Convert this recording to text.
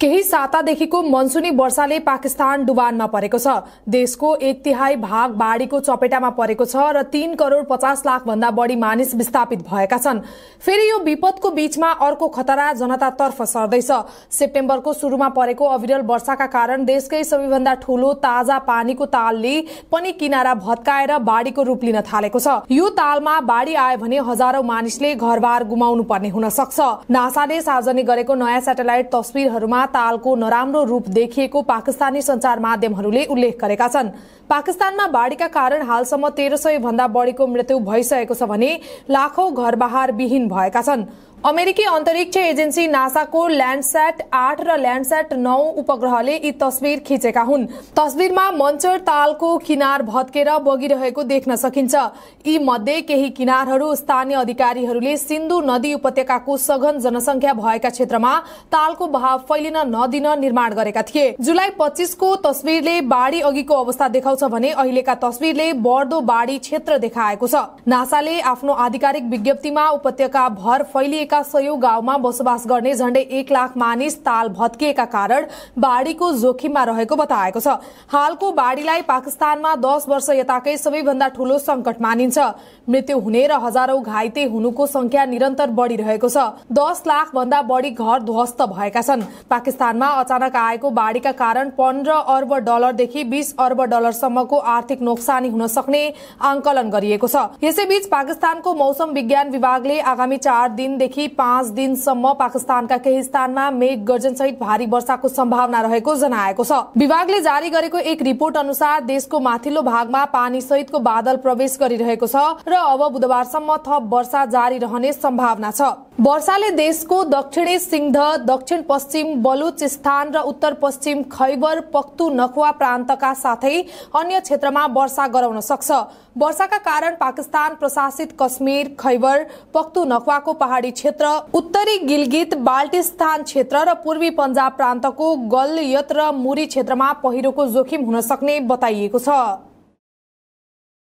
केही सातादेखिको मनसुनी वर्षाले पाकिस्तान डुबानमा परेको छ देशको एक तिहाई भाग बाढ़ीको चपेटामा परेको छ र तीन करोड़ पचास लाख भन्दा बढ़ी मानिस विस्थापित भएका छन् फेरि यो विपदको बीचमा अर्को खतरा जनतातर्फ सर्दैछ सेप्टेम्बरको शुरूमा परेको अविरल वर्षाका कारण देशकै सबैभन्दा ठूलो ताजा पानीको तालले पनि किनारा भत्काएर बाढ़ीको रूप लिन थालेको छ यो तालमा बाढ़ी आयो भने हजारौं मानिसले घरबार गुमाउनु पर्ने हुन सक्छ नासाले सार्वजनिक गरेको नयाँ सेटेलाइट तस्विरहरूमा तालको नराम्रो रूप देखिएको पाकिस्तानी सञ्चार माध्यमहरूले उल्लेख गरेका छन् पाकिस्तानमा बाढ़ीका कारण हालसम्म तेह्र सय भन्दा बढीको मृत्यु भइसकेको छ भने लाखौं घरबार विहीन भएका छन् अमेरिकी अन्तरिक्ष एजेन्सी नासाको ल्याण्डसेट आठ र ल्याण्डसेट नौ उपग्रहले यी तस्विर खिचेका हुन् तस्विरमा मञ्चर तालको किनार भत्केर बगिरहेको देख्न सकिन्छ यी मध्ये केही किनारहरू स्थानीय अधिकारीहरूले सिन्धु नदी उपत्यकाको सघन जनसंख्या भएका क्षेत्रमा तालको भाव फैलिन नदिन निर्माण गरेका थिए जुलाई पच्चीसको तस्विरले बाढ़ी अघिको अवस्था देखाउँछ भने अहिलेका तस्विरले बढ्दो बाढ़ी क्षेत्र देखाएको छ नासाले आफ्नो आधिकारिक विज्ञप्तिमा उपत्यका भर फैलिए भत्किएका सयौं गाउँमा बसोबास गर्ने झण्डै एक लाख मानिस ताल भत्किएका कारण बाढ़ीको जोखिममा रहेको बताएको छ हालको बाढ़ीलाई पाकिस्तानमा दस वर्ष यताकै सबैभन्दा ठूलो संकट मानिन्छ मृत्यु हुने र हजारौं घाइते हुनुको संख्या निरन्तर बढ़िरहेको छ दस लाख भन्दा बढ़ी घर ध्वस्त भएका छन् पाकिस्तानमा अचानक आएको बाढ़ीका कारण पन्ध्र अर्ब डलरदेखि बीस अर्ब डलरसम्मको आर्थिक नोक्सानी हुन सक्ने आंकलन गरिएको छ यसैबीच पाकिस्तानको मौसम विज्ञान विभागले आगामी चार दिनदेखि देखि पाँच दिनसम्म पाकिस्तानका केही स्थानमा मेघ गर्जनसहित भारी वर्षाको सम्भावना रहेको जनाएको छ विभागले जारी गरेको एक रिपोर्ट अनुसार देशको माथिल्लो भागमा पानी सहितको बादल प्रवेश गरिरहेको छ र अब बुधबारसम्म थप वर्षा जारी रहने सम्भावना छ वर्षाले देशको दक्षिणी सिंध दक्षिण पश्चिम बलुचिस्तान र उत्तर पश्चिम खैबर पख्तु नखुवा प्रान्तका साथै अन्य क्षेत्रमा वर्षा गराउन सक्छ वर्षाका कारण पाकिस्तान प्रशासित कश्मीर खैबर पख्तु नखुवाको पहाड़ी क्षेत्र उत्तरी गिलगित बाल्टिस्तान क्षेत्र र पूर्वी पंजाब प्रान्तको गलयत र मुरी क्षेत्रमा पहिरोको जोखिम हुन सक्ने बताइएको छ